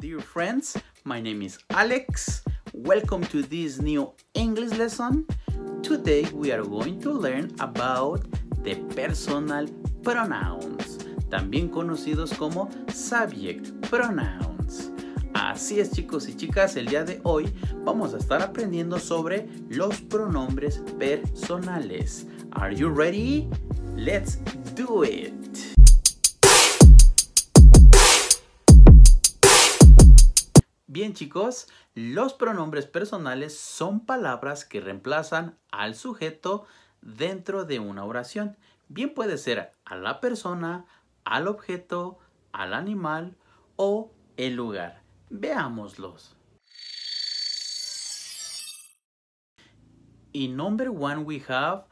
dear friends, my name is Alex. Welcome to this new English lesson. Today we are going to learn about the personal pronouns, también conocidos como subject pronouns. Así es chicos y chicas, el día de hoy vamos a estar aprendiendo sobre los pronombres personales. Are you ready? Let's do it! Bien chicos, los pronombres personales son palabras que reemplazan al sujeto dentro de una oración. Bien puede ser a la persona, al objeto, al animal o el lugar. Veámoslos. Y number one we have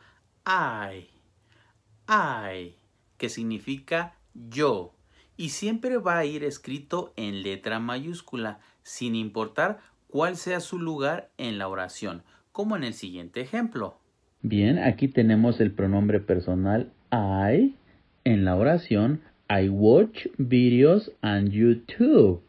I. I, que significa yo y siempre va a ir escrito en letra mayúscula, sin importar cuál sea su lugar en la oración, como en el siguiente ejemplo. Bien, aquí tenemos el pronombre personal I en la oración I watch videos on YouTube.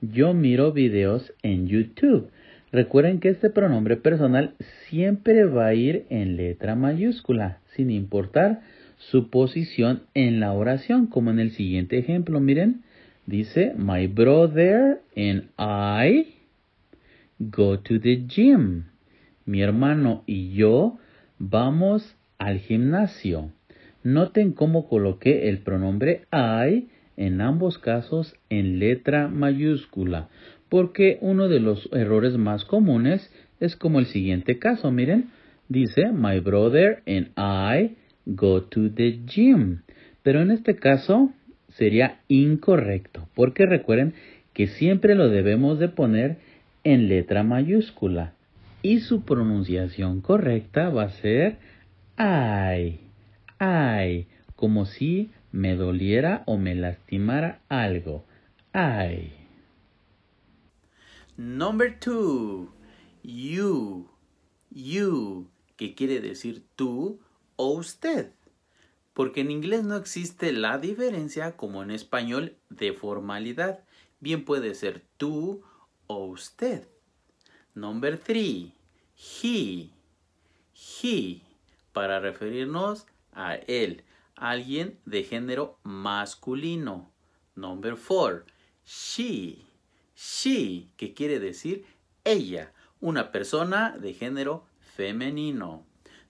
Yo miro videos en YouTube. Recuerden que este pronombre personal siempre va a ir en letra mayúscula, sin importar su posición en la oración, como en el siguiente ejemplo, miren, dice, my brother and I go to the gym. Mi hermano y yo vamos al gimnasio. Noten cómo coloqué el pronombre I en ambos casos en letra mayúscula, porque uno de los errores más comunes es como el siguiente caso, miren, dice, my brother and I go to the gym. Pero en este caso sería incorrecto, porque recuerden que siempre lo debemos de poner en letra mayúscula. Y su pronunciación correcta va a ser ay, ay, como si me doliera o me lastimara algo. Ay. Number two, you, you, que quiere decir tú usted, porque en inglés no existe la diferencia como en español de formalidad. Bien puede ser tú o usted. Number three, he. He, para referirnos a él, alguien de género masculino. Number four, she. She, que quiere decir ella, una persona de género femenino.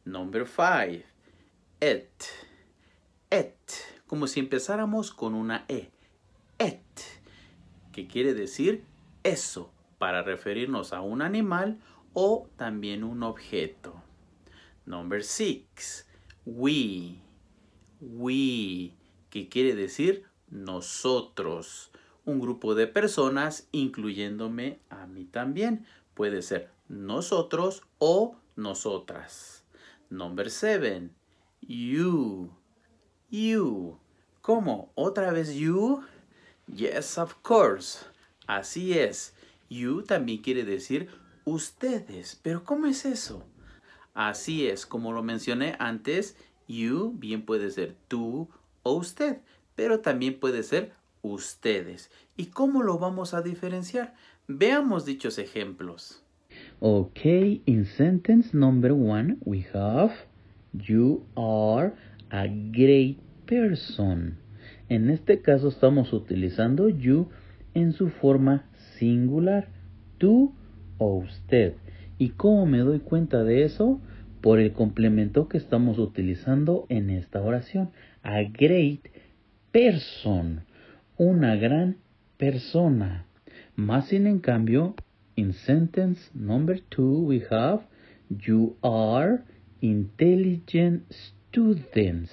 Number five, et, et, como si empezáramos con una e, et, que quiere decir eso, para referirnos a un animal o también un objeto. Number six, we, we, que quiere decir nosotros, un grupo de personas, incluyéndome a mí también. Puede ser nosotros o nosotras. Number seven, You. You. ¿Cómo? ¿Otra vez you? Yes, of course. Así es. You también quiere decir ustedes. Pero ¿cómo es eso? Así es, como lo mencioné antes, you bien puede ser tú o usted, pero también puede ser ustedes. ¿Y cómo lo vamos a diferenciar? Veamos dichos ejemplos. Ok, in sentence number one, we have You are a great person. En este caso estamos utilizando you en su forma singular, tú o usted. ¿Y cómo me doy cuenta de eso? Por el complemento que estamos utilizando en esta oración. A great person. Una gran persona. Más sin en cambio, in sentence number two we have you are Intelligent Students.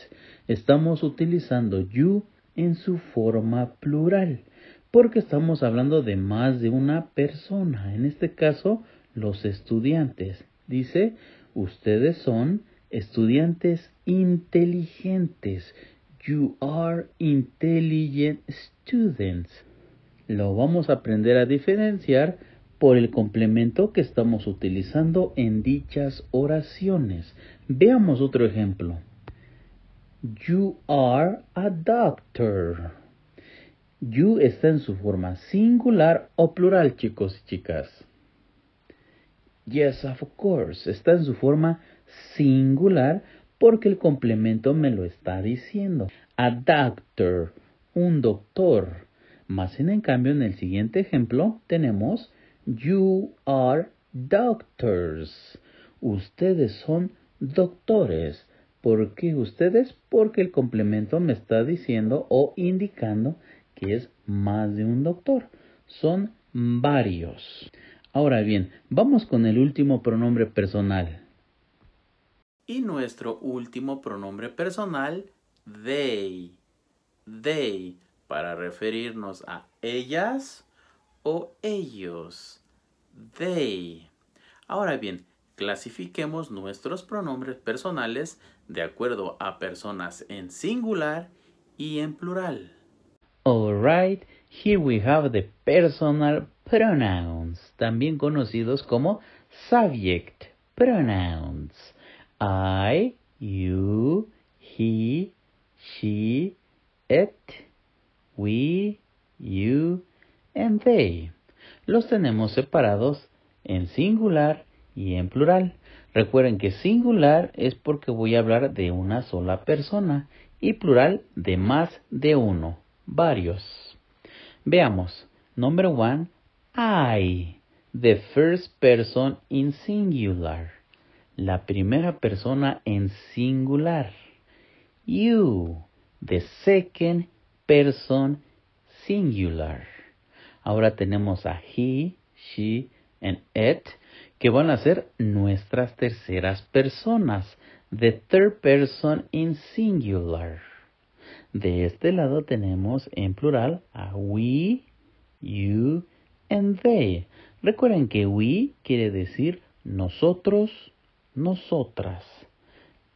Estamos utilizando you en su forma plural porque estamos hablando de más de una persona, en este caso los estudiantes. Dice, ustedes son estudiantes inteligentes. You are intelligent students. Lo vamos a aprender a diferenciar por el complemento que estamos utilizando en dichas oraciones. Veamos otro ejemplo. You are a doctor. You está en su forma singular o plural, chicos y chicas. Yes, of course. Está en su forma singular porque el complemento me lo está diciendo. A doctor, un doctor. Más en, en cambio, en el siguiente ejemplo tenemos You are doctors. Ustedes son doctores. ¿Por qué ustedes? Porque el complemento me está diciendo o indicando que es más de un doctor. Son varios. Ahora bien, vamos con el último pronombre personal. Y nuestro último pronombre personal, they. They, para referirnos a ellas o ellos. They. Ahora bien, clasifiquemos nuestros pronombres personales de acuerdo a personas en singular y en plural. Alright, here we have the personal pronouns, también conocidos como subject pronouns. I, you, he, she, it, we, you, and they. Los tenemos separados en singular y en plural. Recuerden que singular es porque voy a hablar de una sola persona y plural de más de uno, varios. Veamos. Number one, I, the first person in singular. La primera persona en singular. You, the second person singular. Ahora tenemos a he, she, and it, que van a ser nuestras terceras personas. The third person in singular. De este lado tenemos en plural a we, you, and they. Recuerden que we quiere decir nosotros, nosotras.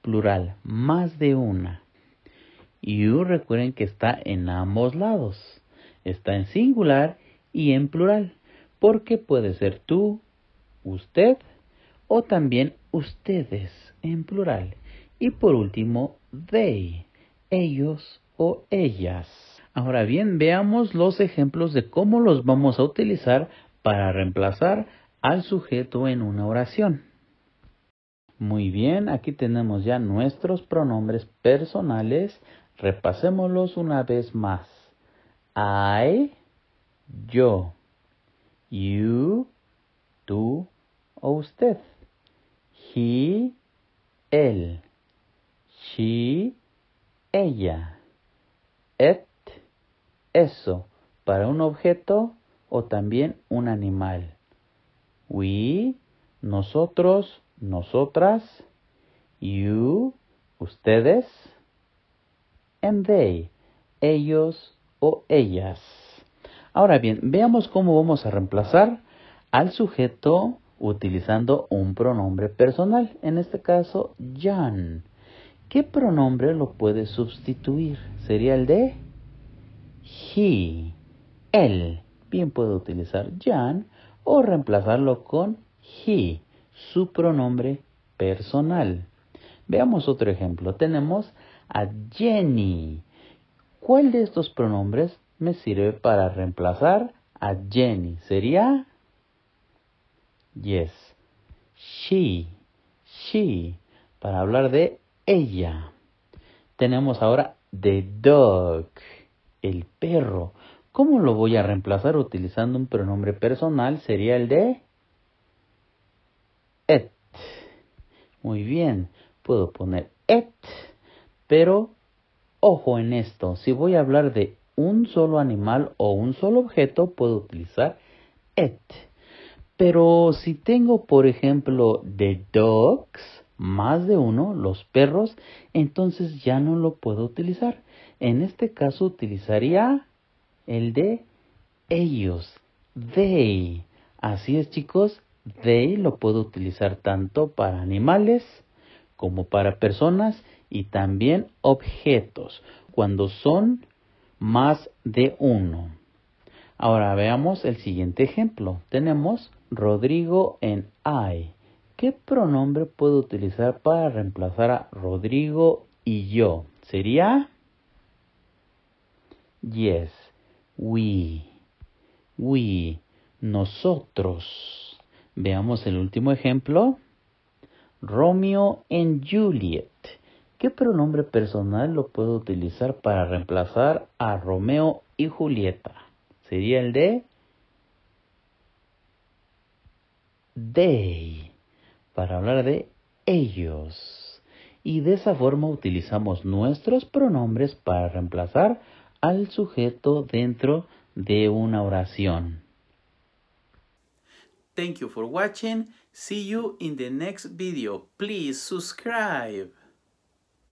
Plural, más de una. You recuerden que está en ambos lados. Está en singular y en plural, porque puede ser tú, usted o también ustedes en plural. Y por último, they, ellos o ellas. Ahora bien, veamos los ejemplos de cómo los vamos a utilizar para reemplazar al sujeto en una oración. Muy bien, aquí tenemos ya nuestros pronombres personales. Repasémoslos una vez más. I, yo, you, tú o usted, he, él, she, ella, et, eso, para un objeto o también un animal. We, nosotros, nosotras, you, ustedes, and they, ellos o ellas. Ahora bien, veamos cómo vamos a reemplazar al sujeto utilizando un pronombre personal, en este caso Jan. ¿Qué pronombre lo puede sustituir? Sería el de he, él. Bien puedo utilizar Jan o reemplazarlo con he, su pronombre personal. Veamos otro ejemplo. Tenemos a Jenny. ¿Cuál de estos pronombres me sirve para reemplazar a Jenny. Sería yes. She. She. Para hablar de ella. Tenemos ahora the dog. El perro. ¿Cómo lo voy a reemplazar utilizando un pronombre personal? Sería el de it. Muy bien. Puedo poner it. Pero ojo en esto. Si voy a hablar de un solo animal o un solo objeto, puedo utilizar it. Pero si tengo, por ejemplo, the dogs, más de uno, los perros, entonces ya no lo puedo utilizar. En este caso utilizaría el de ellos, they. Así es, chicos, they lo puedo utilizar tanto para animales como para personas y también objetos. Cuando son más de uno. Ahora veamos el siguiente ejemplo. Tenemos Rodrigo en I. E. ¿Qué pronombre puedo utilizar para reemplazar a Rodrigo y yo? Sería Yes, we, we, nosotros. Veamos el último ejemplo. Romeo en Juliet. ¿Qué pronombre personal lo puedo utilizar para reemplazar a Romeo y Julieta? Sería el de they, para hablar de ellos. Y de esa forma utilizamos nuestros pronombres para reemplazar al sujeto dentro de una oración. Thank you for watching. See you in the next video. Please subscribe.